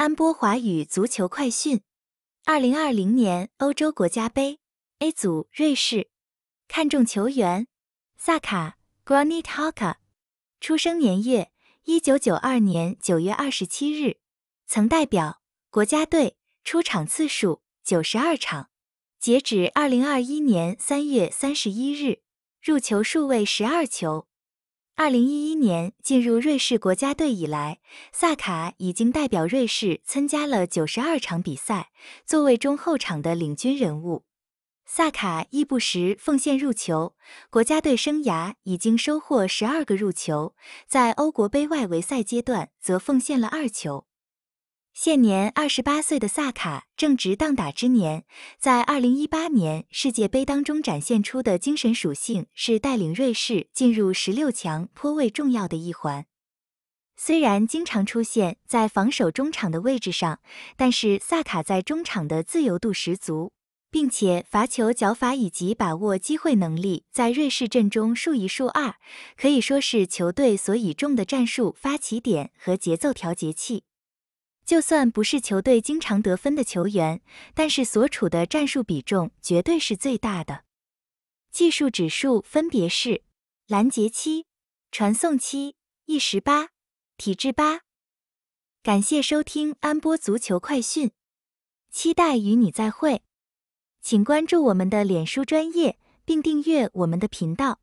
安波华语足球快讯：二零二零年欧洲国家杯 A 组，瑞士看中球员萨卡 （Granit h a k a 出生年月一九九二年九月二十七日，曾代表国家队出场次数九十二场，截止二零二一年三月三十一日，入球数为十二球。二零一一年进入瑞士国家队以来，萨卡已经代表瑞士参加了九十二场比赛，作为中后场的领军人物，萨卡亦不时奉献入球。国家队生涯已经收获十二个入球，在欧国杯外围赛阶段则奉献了二球。现年二十八岁的萨卡正值当打之年，在二零一八年世界杯当中展现出的精神属性是带领瑞士进入十六强颇为重要的一环。虽然经常出现在防守中场的位置上，但是萨卡在中场的自由度十足，并且罚球脚法以及把握机会能力在瑞士阵中数一数二，可以说是球队所倚重的战术发起点和节奏调节器。就算不是球队经常得分的球员，但是所处的战术比重绝对是最大的。技术指数分别是：拦截七，传送七，一十八，体质八。感谢收听安波足球快讯，期待与你再会。请关注我们的脸书专业，并订阅我们的频道。